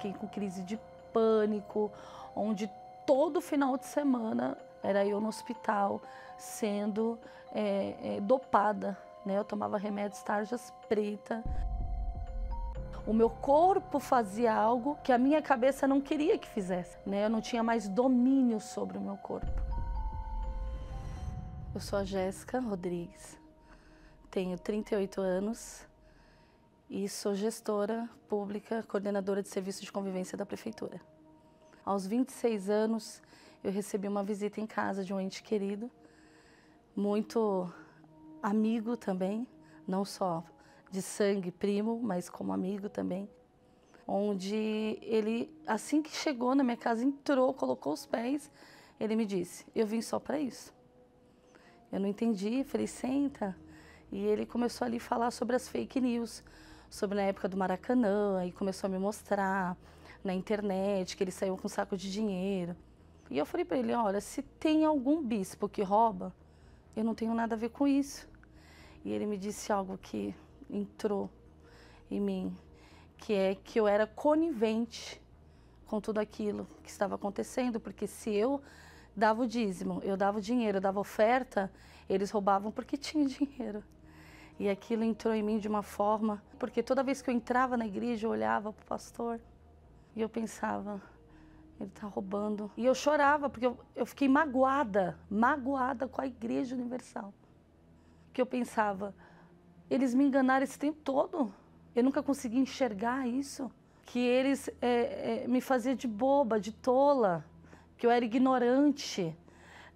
fiquei com crise de pânico, onde todo final de semana era eu no hospital sendo é, é, dopada. Né? Eu tomava remédios tarjas preta. O meu corpo fazia algo que a minha cabeça não queria que fizesse. Né? Eu não tinha mais domínio sobre o meu corpo. Eu sou a Jéssica Rodrigues, tenho 38 anos, e sou gestora pública, coordenadora de serviços de convivência da prefeitura. Aos 26 anos, eu recebi uma visita em casa de um ente querido, muito amigo também, não só de sangue primo, mas como amigo também, onde ele assim que chegou na minha casa, entrou, colocou os pés, ele me disse: "Eu vim só para isso". Eu não entendi, falei: "Senta". E ele começou ali a falar sobre as fake news, sobre na época do Maracanã e começou a me mostrar na internet que ele saiu com um saco de dinheiro. E eu falei para ele, olha, se tem algum bispo que rouba, eu não tenho nada a ver com isso. E ele me disse algo que entrou em mim, que é que eu era conivente com tudo aquilo que estava acontecendo, porque se eu dava o dízimo, eu dava o dinheiro, eu dava oferta, eles roubavam porque tinha dinheiro. E aquilo entrou em mim de uma forma, porque toda vez que eu entrava na igreja, eu olhava para o pastor e eu pensava, ele está roubando. E eu chorava, porque eu, eu fiquei magoada, magoada com a Igreja Universal. Que eu pensava, eles me enganaram esse tempo todo. Eu nunca consegui enxergar isso. Que eles é, é, me faziam de boba, de tola, que eu era ignorante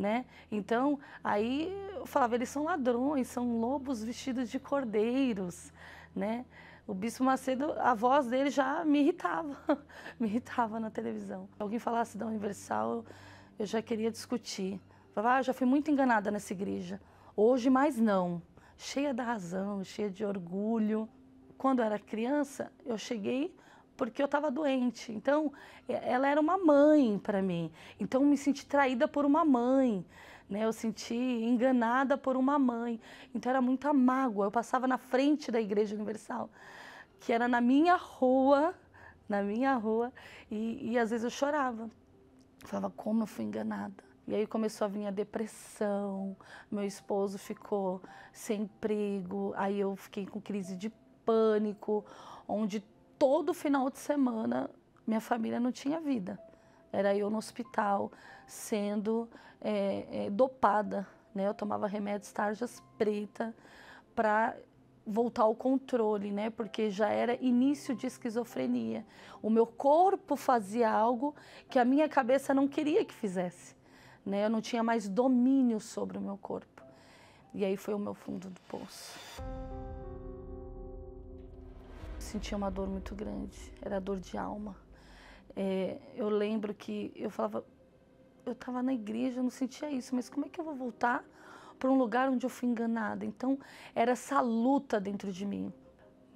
né? Então, aí eu falava, eles são ladrões, são lobos vestidos de cordeiros, né? O Bispo Macedo, a voz dele já me irritava, me irritava na televisão. Se alguém falasse da Universal, eu já queria discutir. Falava, ah, já fui muito enganada nessa igreja. Hoje mais não. Cheia da razão, cheia de orgulho. Quando eu era criança, eu cheguei porque eu estava doente. Então, ela era uma mãe para mim. Então, me senti traída por uma mãe. Né, eu senti enganada por uma mãe. Então era muita mágoa. Eu passava na frente da Igreja Universal, que era na minha rua, na minha rua, e, e às vezes eu chorava. Eu falava, como eu fui enganada. E aí começou a vir a depressão, meu esposo ficou sem emprego, aí eu fiquei com crise de pânico, onde todo final de semana minha família não tinha vida. Era eu no hospital, sendo é, é, dopada. Né? Eu tomava remédios tarjas preta para voltar ao controle, né? Porque já era início de esquizofrenia. O meu corpo fazia algo que a minha cabeça não queria que fizesse, né? Eu não tinha mais domínio sobre o meu corpo. E aí foi o meu fundo do poço sentia uma dor muito grande, era dor de alma. É, eu lembro que eu falava, eu estava na igreja, eu não sentia isso, mas como é que eu vou voltar para um lugar onde eu fui enganada? Então, era essa luta dentro de mim.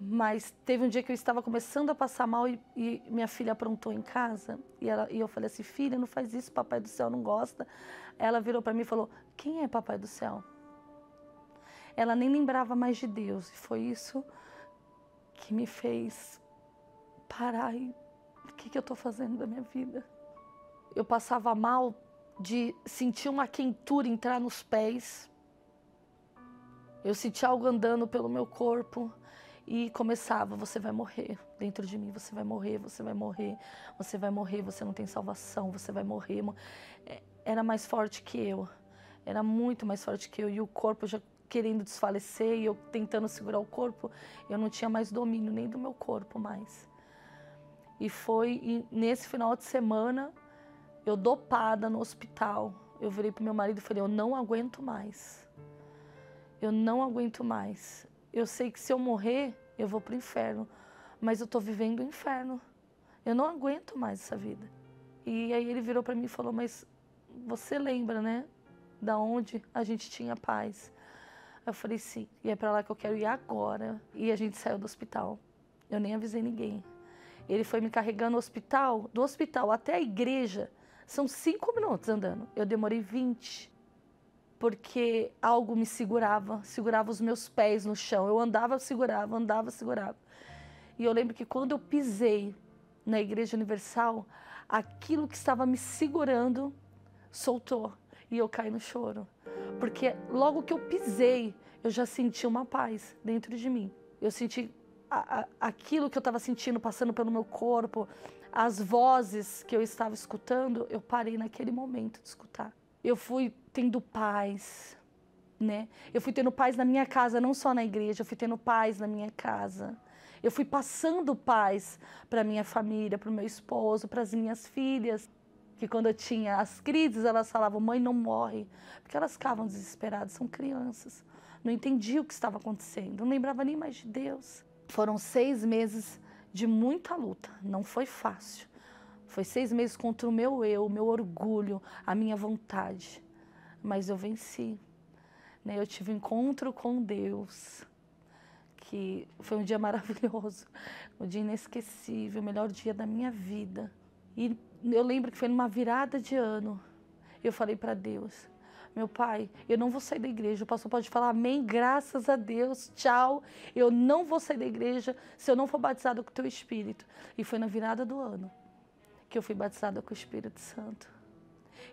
Mas teve um dia que eu estava começando a passar mal e, e minha filha aprontou em casa. E, ela, e eu falei assim: filha, não faz isso, papai do céu não gosta. Ela virou para mim e falou: quem é papai do céu? Ela nem lembrava mais de Deus. E foi isso que me fez parar e o que, que eu estou fazendo da minha vida. Eu passava mal de sentir uma quentura entrar nos pés. Eu sentia algo andando pelo meu corpo e começava: você vai morrer dentro de mim, você vai morrer, você vai morrer, você vai morrer, você não tem salvação, você vai morrer. Eh, era mais forte que eu, era muito mais forte que eu e o corpo já querendo desfalecer e eu tentando segurar o corpo, eu não tinha mais domínio nem do meu corpo mais. E foi e nesse final de semana, eu dopada no hospital, eu virei pro meu marido e falei: "Eu não aguento mais. Eu não aguento mais. Eu sei que se eu morrer, eu vou pro inferno, mas eu tô vivendo o inferno. Eu não aguento mais essa vida". E aí ele virou para mim e falou: "Mas você lembra, né? Da onde a gente tinha paz?" Eu falei, sim, e é para lá que eu quero ir agora. E a gente saiu do hospital. Eu nem avisei ninguém. Ele foi me carregando no hospital, do hospital até a igreja, são cinco minutos andando. Eu demorei 20, porque algo me segurava, segurava os meus pés no chão. Eu andava, segurava, andava, segurava. E eu lembro que quando eu pisei na Igreja Universal, aquilo que estava me segurando soltou e eu caí no choro. Porque logo que eu pisei, eu já senti uma paz dentro de mim. Eu senti a, a, aquilo que eu estava sentindo passando pelo meu corpo, as vozes que eu estava escutando, eu parei naquele momento de escutar. Eu fui tendo paz, né? Eu fui tendo paz na minha casa, não só na igreja, eu fui tendo paz na minha casa. Eu fui passando paz para minha família, para o meu esposo, para as minhas filhas que quando eu tinha as crises, elas falavam, mãe, não morre, porque elas ficavam desesperadas, são crianças. Não entendia o que estava acontecendo, não lembrava nem mais de Deus. Foram seis meses de muita luta, não foi fácil. Foi seis meses contra o meu eu, o meu orgulho, a minha vontade. Mas eu venci. Né? Eu tive um encontro com Deus, que foi um dia maravilhoso, um dia inesquecível, o melhor dia da minha vida. E eu lembro que foi numa virada de ano. Eu falei para Deus, meu pai, eu não vou sair da igreja. O pastor pode falar amém, graças a Deus, tchau. Eu não vou sair da igreja se eu não for batizado com o teu Espírito. E foi na virada do ano que eu fui batizada com o Espírito Santo.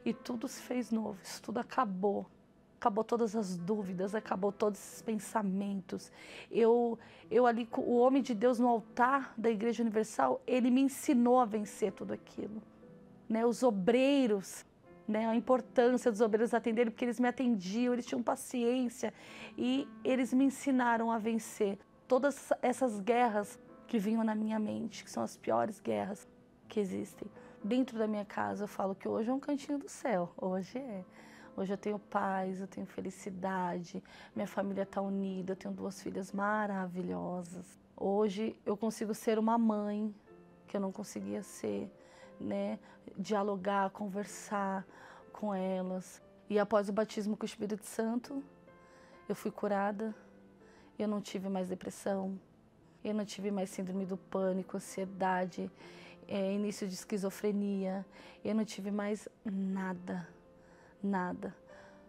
E tudo se fez novo, isso tudo acabou acabou todas as dúvidas, acabou todos esses pensamentos. Eu, eu ali, o homem de Deus no altar da Igreja Universal, ele me ensinou a vencer tudo aquilo. Né? Os obreiros, né? a importância dos obreiros atenderem, porque eles me atendiam, eles tinham paciência e eles me ensinaram a vencer todas essas guerras que vinham na minha mente, que são as piores guerras que existem. Dentro da minha casa, eu falo que hoje é um cantinho do céu, hoje é. Hoje eu tenho paz, eu tenho felicidade, minha família está unida, eu tenho duas filhas maravilhosas. Hoje eu consigo ser uma mãe que eu não conseguia ser, né? Dialogar, conversar com elas. E após o batismo com o Espírito Santo, eu fui curada. Eu não tive mais depressão. Eu não tive mais síndrome do pânico, ansiedade, é, início de esquizofrenia. Eu não tive mais nada nada.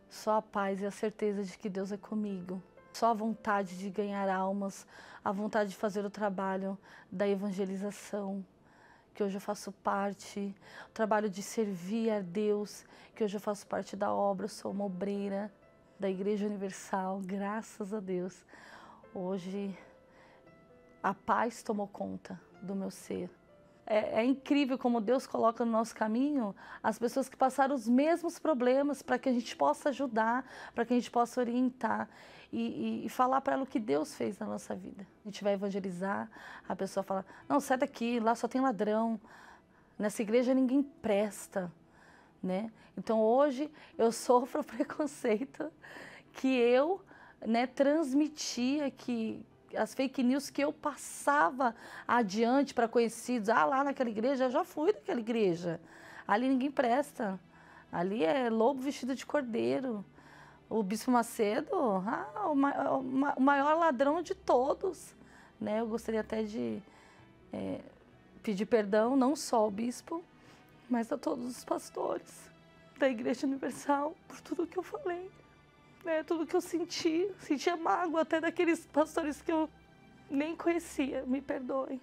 Só a paz e a certeza de que Deus é comigo. Só a vontade de ganhar almas, a vontade de fazer o trabalho da evangelização, que hoje eu faço parte, o trabalho de servir a Deus, que hoje eu faço parte da obra, eu sou uma obreira da Igreja Universal, graças a Deus. Hoje a paz tomou conta do meu ser. É, é, incrível como Deus coloca no nosso caminho as pessoas que passaram os mesmos problemas para que a gente possa ajudar, para que a gente possa orientar e, e, e falar para ela o que Deus fez na nossa vida. A gente vai evangelizar, a pessoa fala: não, sai daqui, lá só tem ladrão, nessa igreja ninguém presta. Né? Então hoje eu sofro o preconceito que eu né, transmitia que, as fake news que eu passava adiante para conhecidos. Ah, lá naquela igreja, eu já fui naquela igreja. Ali ninguém presta. Ali é lobo vestido de cordeiro. O Bispo Macedo, ah, o, ma o maior ladrão de todos. Né? Eu gostaria até de é, pedir perdão, não só ao Bispo, mas a todos os pastores da Igreja Universal por tudo que eu falei né, tudo que eu senti, sentia mágoa até daqueles pastores que eu nem conhecia, me perdoem.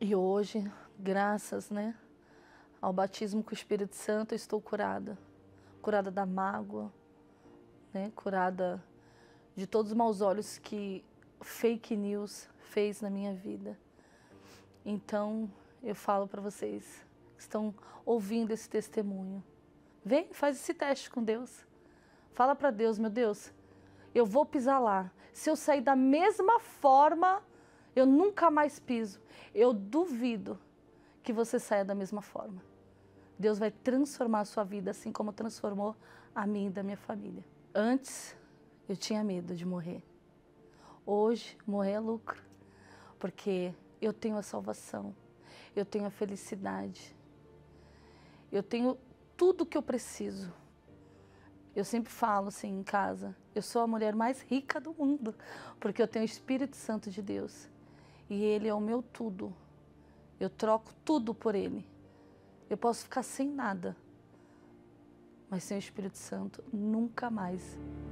E hoje, graças, né, ao batismo com o Espírito Santo, eu estou curada. Curada da mágoa, né, curada de todos os maus olhos que fake news fez na minha vida. Então, eu falo para vocês que estão ouvindo esse testemunho, Vem, faz esse teste com Deus. Fala para Deus, meu Deus, eu vou pisar lá. Se eu sair da mesma forma, eu nunca mais piso. Eu duvido que você saia da mesma forma. Deus vai transformar a sua vida assim como transformou a minha e da minha família. Antes, eu tinha medo de morrer. Hoje, morrer é lucro, porque eu tenho a salvação, eu tenho a felicidade, eu tenho tudo que eu preciso. Eu sempre falo assim em casa, eu sou a mulher mais rica do mundo, porque eu tenho o Espírito Santo de Deus. E ele é o meu tudo. Eu troco tudo por ele. Eu posso ficar sem nada. Mas sem o Espírito Santo, nunca mais.